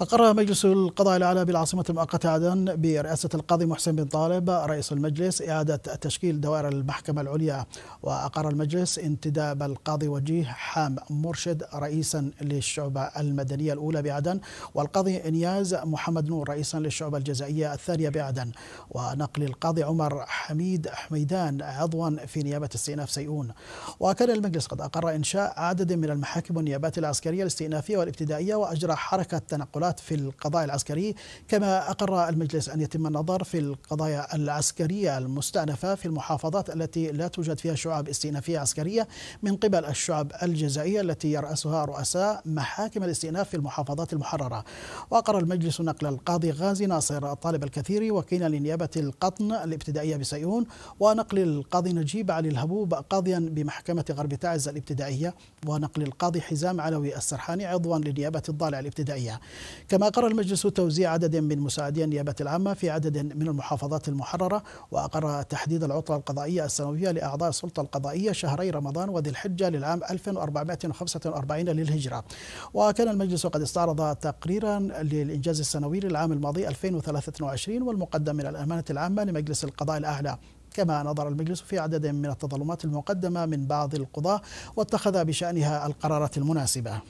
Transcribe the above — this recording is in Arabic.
أقر مجلس القضاء الأعلى بالعاصمة المؤقتة عدن برئاسة القاضي محسن بن طالب رئيس المجلس إعادة تشكيل دوائر المحكمة العليا وأقر المجلس انتداب القاضي وجيه حام مرشد رئيسا للشعبة المدنية الأولى بعدن والقاضي إنياز محمد نور رئيسا للشعبة الجزائية الثانية بعدن ونقل القاضي عمر حميد حميدان عضوا في نيابة استئناف سيئون وكان المجلس قد أقر إنشاء عدد من المحاكم والنيابات العسكرية الاستئنافية والابتدائية وأجرى حركة تنقلات التدخلات في القضايا العسكرية كما أقر المجلس أن يتم النظر في القضايا العسكرية المستأنفة في المحافظات التي لا توجد فيها شعاب استئنافية عسكرية من قبل الشعب الجزائية التي يرأسها رؤساء محاكم الاستئناف في المحافظات المحررة وأقر المجلس نقل القاضي غازي ناصر الطالب الكثيري وكيل لنيابة القطن الابتدائية بسيئون ونقل القاضي نجيب علي الهبوب قاضيا بمحكمة غرب تعز الابتدائية ونقل القاضي حزام علوي السرحاني عضوا لنيابة الضالع الابتدائية كما أقر المجلس توزيع عدد من مساعدي النيابة العامة في عدد من المحافظات المحررة وأقر تحديد العطلة القضائية السنوية لأعضاء السلطة القضائية شهري رمضان وذي الحجة للعام 1445 للهجرة وكان المجلس قد استعرض تقريرا للإنجاز السنوي للعام الماضي 2023 والمقدم من الأمانة العامة لمجلس القضاء الأعلى كما نظر المجلس في عدد من التظلمات المقدمة من بعض القضاة واتخذ بشأنها القرارات المناسبة.